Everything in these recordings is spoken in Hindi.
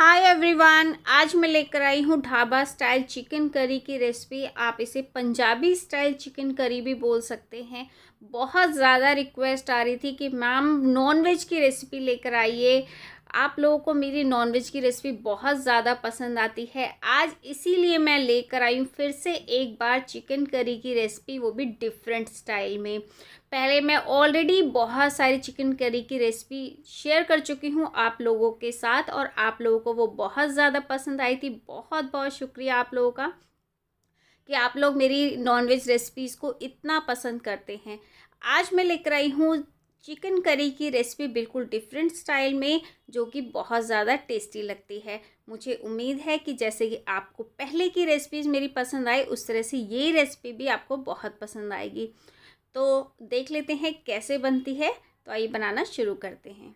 हाय एवरीवन आज मैं लेकर आई हूँ ढाबा स्टाइल चिकन करी की रेसिपी आप इसे पंजाबी स्टाइल चिकन करी भी बोल सकते हैं बहुत ज़्यादा रिक्वेस्ट आ रही थी कि मैम नॉन वेज की रेसिपी लेकर आइए आप लोगों को मेरी नॉनवेज की रेसिपी बहुत ज़्यादा पसंद आती है आज इसीलिए मैं लेकर आई हूँ फिर से एक बार चिकन करी की रेसिपी वो भी डिफरेंट स्टाइल में पहले मैं ऑलरेडी बहुत सारी चिकन करी की रेसिपी शेयर कर चुकी हूँ आप लोगों के साथ और आप लोगों को वो बहुत ज़्यादा पसंद आई थी बहुत बहुत शुक्रिया आप लोगों का कि आप लोग मेरी नॉनवेज रेसिपीज़ को इतना पसंद करते हैं आज मैं लेकर आई हूँ चिकन करी की रेसिपी बिल्कुल डिफरेंट स्टाइल में जो कि बहुत ज़्यादा टेस्टी लगती है मुझे उम्मीद है कि जैसे कि आपको पहले की रेसिपीज़ मेरी पसंद आई उस तरह से ये रेसिपी भी आपको बहुत पसंद आएगी तो देख लेते हैं कैसे बनती है तो आइए बनाना शुरू करते हैं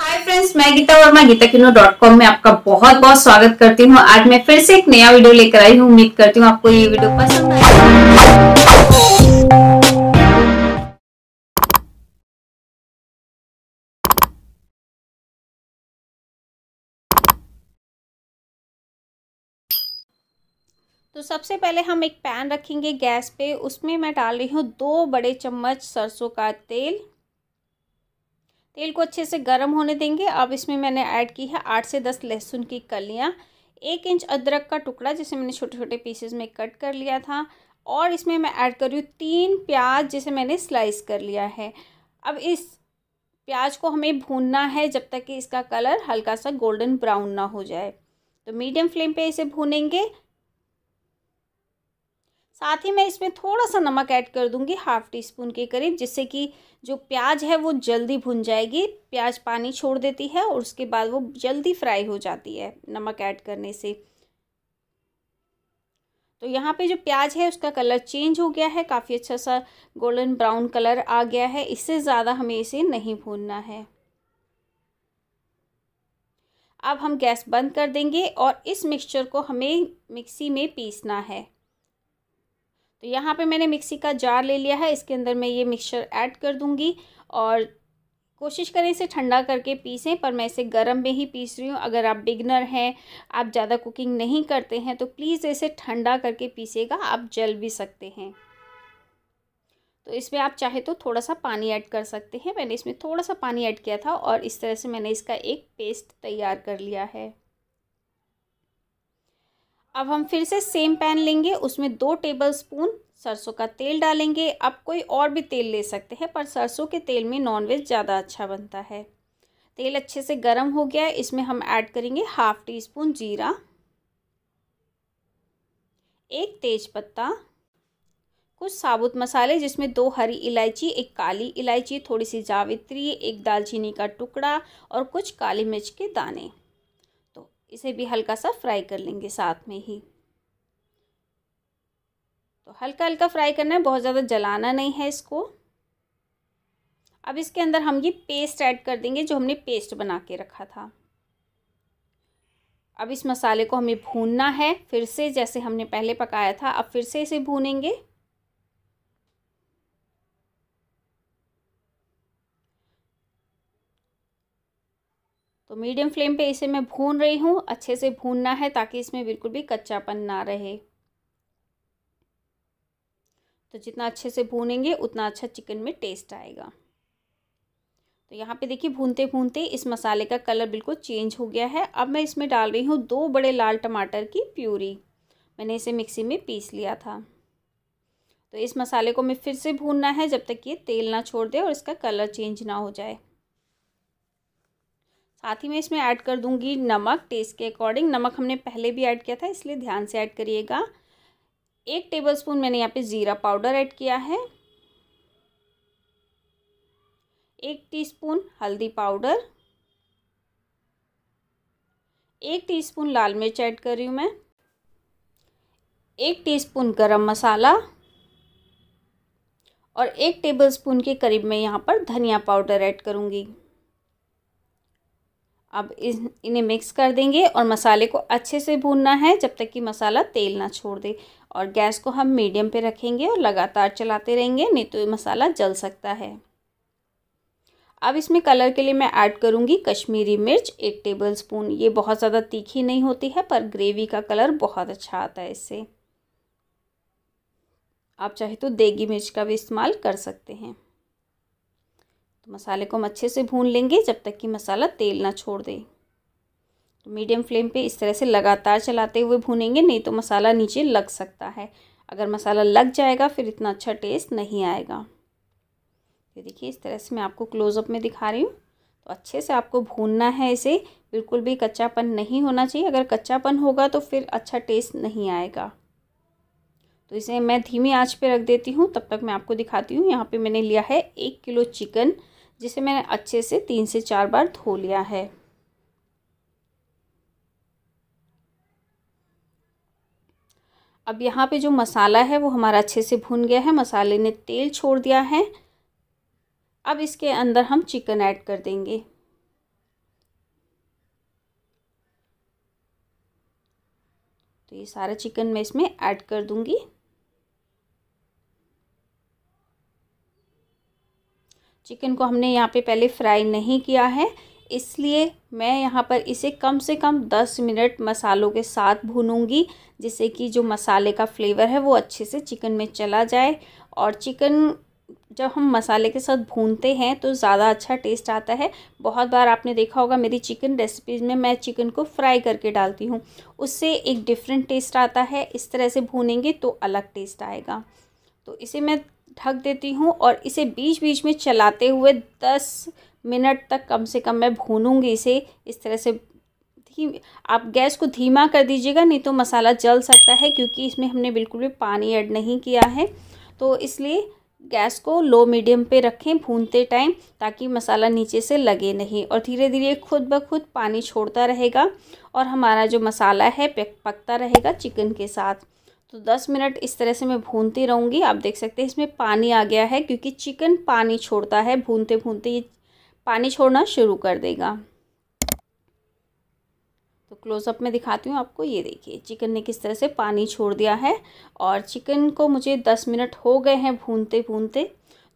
हाय फ्रेंड्स मैं गीता वर्मा गीता किनो डॉट कॉम में आपका बहुत बहुत स्वागत करती हूँ आज मैं फिर से एक नया वीडियो लेकर आई हूँ उम्मीद करती हूँ आपको ये वीडियो पसंद आएगा तो सबसे पहले हम एक पैन रखेंगे गैस पे उसमें मैं डाल रही हूँ दो बड़े चम्मच सरसों का तेल तेल को अच्छे से गर्म होने देंगे अब इसमें मैंने ऐड की है आठ से दस लहसुन की कलियाँ एक इंच अदरक का टुकड़ा जिसे मैंने छोटे छोटे पीसेस में कट कर लिया था और इसमें मैं ऐड कर रही हूँ तीन प्याज जिसे मैंने स्लाइस कर लिया है अब इस प्याज को हमें भूनना है जब तक कि इसका कलर हल्का सा गोल्डन ब्राउन ना हो जाए तो मीडियम फ्लेम पे इसे भूनेंगे साथ ही मैं इसमें थोड़ा सा नमक ऐड कर दूंगी हाफ़ टी स्पून के करीब जिससे कि जो प्याज है वो जल्दी भुन जाएगी प्याज पानी छोड़ देती है और उसके बाद वो जल्दी फ्राई हो जाती है नमक ऐड करने से तो यहाँ पे जो प्याज है उसका कलर चेंज हो गया है काफ़ी अच्छा सा गोल्डन ब्राउन कलर आ गया है इससे ज़्यादा हमें इसे नहीं भूनना है अब हम गैस बंद कर देंगे और इस मिक्सचर को हमें मिक्सी में पीसना है तो यहाँ पे मैंने मिक्सी का जार ले लिया है इसके अंदर मैं ये मिक्सचर ऐड कर दूँगी और कोशिश करें इसे ठंडा करके पीसें पर मैं इसे गर्म में ही पीस रही हूँ अगर आप बिगनर हैं आप ज़्यादा कुकिंग नहीं करते हैं तो प्लीज़ इसे ठंडा करके पीसेगा आप जल भी सकते हैं तो इसमें आप चाहे तो थोड़ा सा पानी ऐड कर सकते हैं मैंने इसमें थोड़ा सा पानी ऐड किया था और इस तरह से मैंने इसका एक पेस्ट तैयार कर लिया है अब हम फिर से सेम पैन लेंगे उसमें दो टेबल स्पून सरसों का तेल डालेंगे आप कोई और भी तेल ले सकते हैं पर सरसों के तेल में नॉनवेज ज़्यादा अच्छा बनता है तेल अच्छे से गर्म हो गया है इसमें हम ऐड करेंगे हाफ टी स्पून जीरा एक तेज पत्ता कुछ साबुत मसाले जिसमें दो हरी इलायची एक काली इलायची थोड़ी सी जावित्री एक दालचीनी का टुकड़ा और कुछ काली मिर्च के दाने इसे भी हल्का सा फ्राई कर लेंगे साथ में ही तो हल्का हल्का फ्राई करना है बहुत ज़्यादा जलाना नहीं है इसको अब इसके अंदर हम ये पेस्ट ऐड कर देंगे जो हमने पेस्ट बना के रखा था अब इस मसाले को हमें भूनना है फिर से जैसे हमने पहले पकाया था अब फिर से इसे भूनेंगे तो मीडियम फ्लेम पे इसे मैं भून रही हूँ अच्छे से भूनना है ताकि इसमें बिल्कुल भी कच्चापन ना रहे तो जितना अच्छे से भूनेंगे उतना अच्छा चिकन में टेस्ट आएगा तो यहाँ पे देखिए भूनते भूनते इस मसाले का कलर बिल्कुल चेंज हो गया है अब मैं इसमें डाल रही हूँ दो बड़े लाल टमाटर की प्यूरी मैंने इसे मिक्सी में पीस लिया था तो इस मसाले को मैं फिर से भूनना है जब तक ये तेल ना छोड़ दे और इसका कलर चेंज ना हो जाए साथ ही मैं इसमें ऐड कर दूंगी नमक टेस्ट के अकॉर्डिंग नमक हमने पहले भी ऐड किया था इसलिए ध्यान से ऐड करिएगा एक टेबलस्पून मैंने यहाँ पे ज़ीरा पाउडर ऐड किया है एक टीस्पून हल्दी पाउडर एक टीस्पून लाल मिर्च ऐड कर रही हूँ मैं एक टीस्पून गरम मसाला और एक टेबलस्पून के करीब मैं यहाँ पर धनिया पाउडर ऐड करूँगी अब इन इन्हें मिक्स कर देंगे और मसाले को अच्छे से भूनना है जब तक कि मसाला तेल ना छोड़ दे और गैस को हम मीडियम पे रखेंगे और लगातार चलाते रहेंगे नहीं तो ये मसाला जल सकता है अब इसमें कलर के लिए मैं ऐड करूँगी कश्मीरी मिर्च एक टेबल स्पून ये बहुत ज़्यादा तीखी नहीं होती है पर ग्रेवी का कलर बहुत अच्छा आता है इससे आप चाहे तो देगी मिर्च का भी इस्तेमाल कर सकते हैं तो मसाले को हम अच्छे से भून लेंगे जब तक कि मसाला तेल ना छोड़ दे तो मीडियम फ्लेम पे इस तरह से लगातार चलाते हुए भूनेंगे नहीं तो मसाला नीचे लग सकता है अगर मसाला लग जाएगा फिर इतना अच्छा टेस्ट नहीं आएगा ये देखिए इस तरह से मैं आपको क्लोज़अप में दिखा रही हूँ तो अच्छे से आपको भूनना है इसे बिल्कुल भी कच्चापन नहीं होना चाहिए अगर कच्चापन होगा तो फिर अच्छा टेस्ट नहीं आएगा तो इसे मैं धीमी आंच पे रख देती हूँ तब तक मैं आपको दिखाती हूँ यहाँ पे मैंने लिया है एक किलो चिकन जिसे मैंने अच्छे से तीन से चार बार धो लिया है अब यहाँ पे जो मसाला है वो हमारा अच्छे से भुन गया है मसाले ने तेल छोड़ दिया है अब इसके अंदर हम चिकन ऐड कर देंगे तो ये सारा चिकन मैं इसमें ऐड कर दूंगी चिकन को हमने यहाँ पे पहले फ्राई नहीं किया है इसलिए मैं यहाँ पर इसे कम से कम दस मिनट मसालों के साथ भूनूंगी जिससे कि जो मसाले का फ्लेवर है वो अच्छे से चिकन में चला जाए और चिकन जब हम मसाले के साथ भूनते हैं तो ज़्यादा अच्छा टेस्ट आता है बहुत बार आपने देखा होगा मेरी चिकन रेसिपीज़ में मैं चिकन को फ्राई करके डालती हूँ उससे एक डिफरेंट टेस्ट आता है इस तरह से भूनेंगे तो अलग टेस्ट आएगा तो इसे मैं ढक देती हूँ और इसे बीच बीच में चलाते हुए दस मिनट तक कम से कम मैं भूनूंगी इसे इस तरह से आप गैस को धीमा कर दीजिएगा नहीं तो मसाला जल सकता है क्योंकि इसमें हमने बिल्कुल भी पानी ऐड नहीं किया है तो इसलिए गैस को लो मीडियम पे रखें भूनते टाइम ताकि मसाला नीचे से लगे नहीं और धीरे धीरे खुद ब खुद पानी छोड़ता रहेगा और हमारा जो मसाला है पकता रहेगा चिकन के साथ तो 10 मिनट इस तरह से मैं भूनती रहूँगी आप देख सकते हैं इसमें पानी आ गया है क्योंकि चिकन पानी छोड़ता है भूनते भूनते ये पानी छोड़ना शुरू कर देगा तो क्लोज़अप में दिखाती हूँ आपको ये देखिए चिकन ने किस तरह से पानी छोड़ दिया है और चिकन को मुझे दस मिनट हो गए हैं भूनते भूनते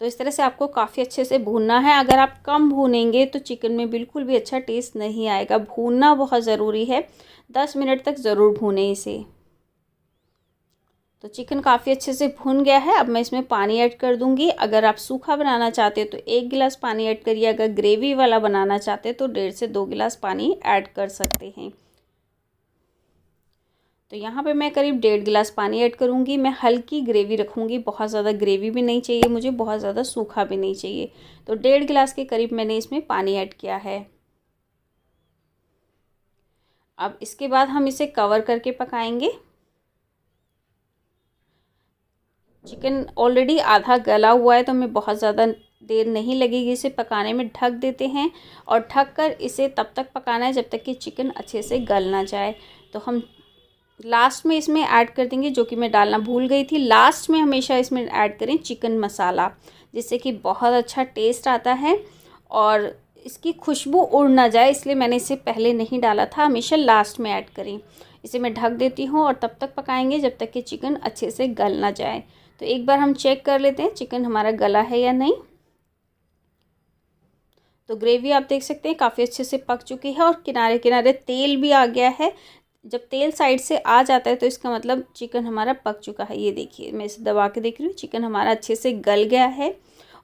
तो इस तरह से आपको काफ़ी अच्छे से भूनना है अगर आप कम भूनेंगे तो चिकन में बिल्कुल भी अच्छा टेस्ट नहीं आएगा भूनना बहुत ज़रूरी है दस मिनट तक ज़रूर भूनें इसे तो चिकन काफ़ी अच्छे से भुन गया है अब मैं इसमें पानी ऐड कर दूंगी अगर आप सूखा बनाना चाहते हो तो एक गिलास पानी ऐड करिए अगर ग्रेवी वाला बनाना चाहते हैं तो डेढ़ से दो गिलास पानी ऐड कर सकते हैं तो यहाँ पे मैं करीब डेढ़ गिलास पानी ऐड करूँगी मैं हल्की ग्रेवी रखूँगी बहुत ज़्यादा ग्रेवी भी नहीं चाहिए मुझे बहुत ज़्यादा सूखा भी नहीं चाहिए तो डेढ़ गिलास के करीब मैंने इसमें पानी ऐड किया है अब इसके बाद हम इसे कवर करके पकाएंगे चिकन ऑलरेडी आधा गला हुआ है तो हमें बहुत ज़्यादा देर नहीं लगेगी इसे पकाने में ढक देते हैं और ढक कर इसे तब तक पकाना है जब तक कि चिकन अच्छे से गल ना जाए तो हम लास्ट में इसमें ऐड कर देंगे जो कि मैं डालना भूल गई थी लास्ट में हमेशा इसमें ऐड करें चिकन मसाला जिससे कि बहुत अच्छा टेस्ट आता है और इसकी खुशबू उड़ ना जाए इसलिए मैंने इसे पहले नहीं डाला था हमेशा लास्ट में ऐड करें इसे मैं ढक देती हूँ और तब तक पकाएंगे जब तक कि चिकन अच्छे से गल ना जाए तो एक बार हम चेक कर लेते हैं चिकन हमारा गला है या नहीं तो ग्रेवी आप देख सकते हैं काफ़ी अच्छे से पक चुकी है और किनारे किनारे तेल भी आ गया है जब तेल साइड से आ जाता है तो इसका मतलब चिकन हमारा पक चुका है ये देखिए मैं इसे दबा के देख रही हूँ चिकन हमारा अच्छे से गल गया है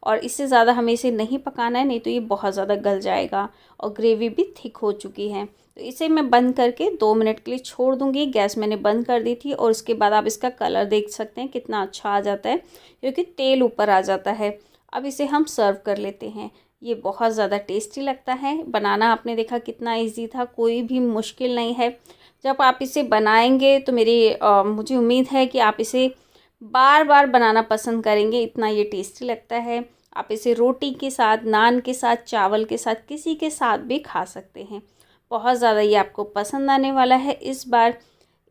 और इससे ज़्यादा हमें इसे नहीं पकाना है नहीं तो ये बहुत ज़्यादा गल जाएगा और ग्रेवी भी थिक हो चुकी है तो इसे मैं बंद करके दो मिनट के लिए छोड़ दूंगी गैस मैंने बंद कर दी थी और उसके बाद आप इसका कलर देख सकते हैं कितना अच्छा आ जाता है क्योंकि तेल ऊपर आ जाता है अब इसे हम सर्व कर लेते हैं ये बहुत ज़्यादा टेस्टी लगता है बनाना आपने देखा कितना इजी था कोई भी मुश्किल नहीं है जब आप इसे बनाएंगे तो मेरी आ, मुझे उम्मीद है कि आप इसे बार बार बनाना पसंद करेंगे इतना ये टेस्टी लगता है आप इसे रोटी के साथ नान के साथ चावल के साथ किसी के साथ भी खा सकते हैं बहुत ज़्यादा ये आपको पसंद आने वाला है इस बार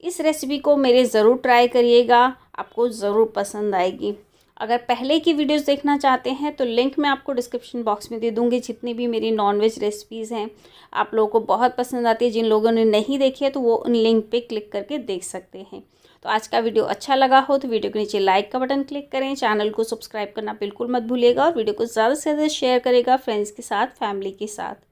इस रेसिपी को मेरे ज़रूर ट्राई करिएगा आपको ज़रूर पसंद आएगी अगर पहले की वीडियोस देखना चाहते हैं तो लिंक मैं आपको डिस्क्रिप्शन बॉक्स में दे दूँगी जितनी भी मेरी नॉनवेज रेसिपीज़ हैं आप लोगों को बहुत पसंद आती है जिन लोगों ने नहीं देखी है तो वो उन लिंक पे क्लिक करके देख सकते हैं तो आज का वीडियो अच्छा लगा हो तो वीडियो के नीचे लाइक का बटन क्लिक करें चैनल को सब्सक्राइब करना बिल्कुल मत भूलिएगा और वीडियो को ज़्यादा से ज़्यादा शेयर करेगा फ्रेंड्स के साथ फैमिली के साथ